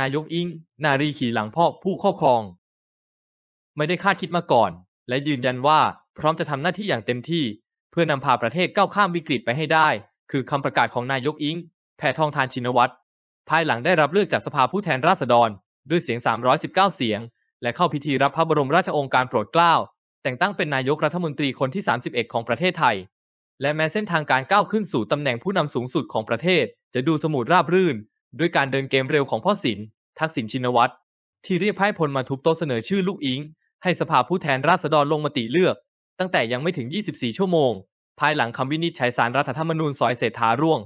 นายกอิง นารีขี่หลังพ่อผู้ครอบครอง ไม่ได้คาดคิดมาก่อน และยืนยันว่า พร้อมจะทำหน้าที่อย่างเต็มที่ เพื่อนำพาประเทศก้าวข้ามวิกฤตไปให้ได้ คือคำประกาศของนายกอิงแพทองทานชินวัตรภายหลังได้รับเลือกจากสภาผู้แทนราษฎรด้วยเสียง 319 เสียง และเข้าพิธีรับพระบรมราชโองการโปรดเกล้า แต่งตั้งเป็นนายกรัฐมนตรีคนที่ 31 ของประเทศไทย และแม้เส้นทางการก้าวขึ้นสู่ตำแหน่งผู้นำสูงสุดของประเทศ จะดูสมูทราบรื่นด้วยการเดินเกมเร็วของพ่อสินทักษิณชินวัตรที่เรียกให้พลมาทุบโต๊ะเสนอชื่อลูกอิงให้สภาผู้แทนราษฎรลงมติเลือก ตั้งแต่ยังไม่ถึง 24 ชั่วโมง ภายหลังคำวินิจฉัยสารรัฐธรรมนูญซอยเศรษฐาร่วง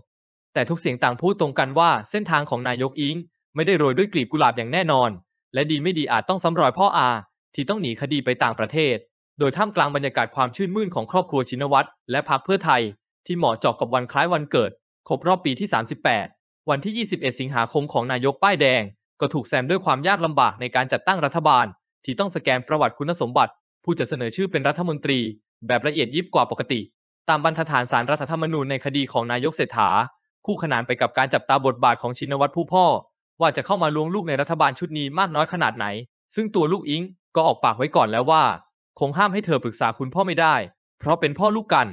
แต่ทุกเสียงต่างพูดตรงกันว่าเส้นทางของนายกอิงไม่ได้โรยด้วยกลีบกุหลาบอย่างแน่นอน และดีไม่ดีอาจต้องซ้ำรอยพ่ออา ที่ต้องหนีคดีไปต่างประเทศโดยท่ามกลางบรรยากาศความชื่นมื่นของครอบครัวชินวัตรและพรรคเพื่อไทย ที่เหมาะเจาะกับวันคล้ายวันเกิดครบรอบปีที่ 38วันที่ 21 สิงหาคมของนายกป้ายแดง ก็ถูกแซมด้วยความยากลำบากในการจัดตั้งรัฐบาล ที่ต้องสแกนประวัติคุณสมบัติ ผู้จะเสนอชื่อเป็นรัฐมนตรี แบบละเอียดยิบกว่าปกติ ตามบรรทัดฐานสารรัฐธรรมนูญในคดีของนายกเศรษฐา คู่ขนานไปกับการจับตาบทบาทของชินวัตรผู้พ่อ ว่าจะเข้ามาล้วงลูกในรัฐบาลชุดนี้มากน้อยขนาดไหน ซึ่งตัวลูกอิงก็ออกปากไว้ก่อนแล้วว่า คงห้ามให้เธอปรึกษาคุณพ่อไม่ได้ เพราะเป็นพ่อลูกกัน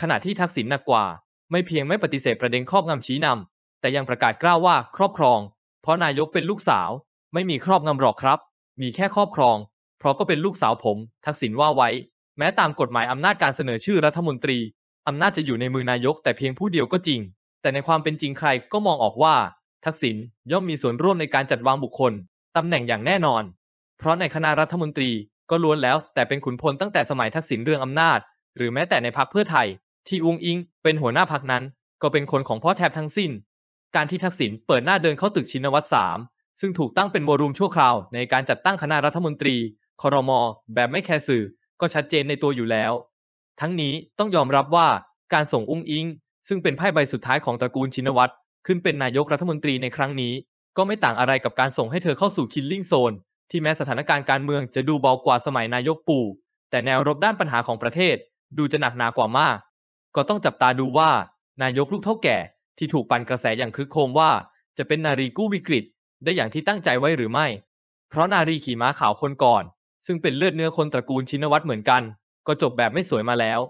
ขณะที่ทักษิณหนักกว่า ไม่เพียงไม่ปฏิเสธประเด็นครอบงำชี้นำแต่ยังประกาศกล้าวว่าครอบครอง เพราะนายกเป็นลูกสาว ไม่มีครอบงำหรอกครับ มีแค่ครอบครอง เพราะก็เป็นลูกสาวผม ทักษิณว่าไว้ แม้ตามกฎหมายอำนาจการเสนอชื่อรัฐมนตรีอำนาจจะอยู่ในมือนายก แต่เพียงผู้เดียวก็จริง แต่ในความเป็นจริงใครก็มองออกว่าทักษิณย่อมมีส่วนร่วมในการจัดวางบุคคลตำแหน่งอย่างแน่นอน เพราะในคณะรัฐมนตรีก็ล้วนแล้ว แต่เป็นขุนพลตั้งแต่สมัยทักษิณเรื่องอำนาจ หรือแม้แต่ในพักเพื่อไทย ที่อุ้งอิงเป็นหัวหน้าพักนั้น ก็เป็นคนของพ่อแทบทั้งสิ้นการที่ทักษิณเปิดหน้าเดินเข้าตึกชินวัตรสามซึ่งถูกตั้งเป็นโมรูมชั่วคราวในการจัดตั้งคณะรัฐมนตรีคอรมอแบบไม่แคร์สื่อก็ชัดเจนในตัวอยู่แล้ว ทั้งนี้ต้องยอมรับว่าการส่งอุ้งอิง ซึ่งเป็นไพ่ใบสุดท้ายของตระกูลชินวัตรขึ้นเป็นนายกรัฐมนตรีในครั้งนี้ ก็ไม่ต่างอะไรกับการส่งให้เธอเข้าสู่คิลลิ่งโซนที่แม้สถานการณ์การเมืองจะดูเบากว่าสมัยนายกปู่ แต่แนวรบด้านปัญหาของประเทศ ดูจะหนักหนากว่ามาก ก็ต้องจับตาดูว่านายกลูกเท่าแก่ที่ถูกปั่นกระแสอย่างคึกโครมว่า จะเป็นนารีกู้วิกฤตได้อย่างที่ตั้งใจไว้หรือไม่ เพราะนารีขี่ม้าขาวคนก่อน ซึ่งเป็นเลือดเนื้อคนตระกูลชินวัตรเหมือนกัน ก็จบแบบไม่สวยมาแล้ว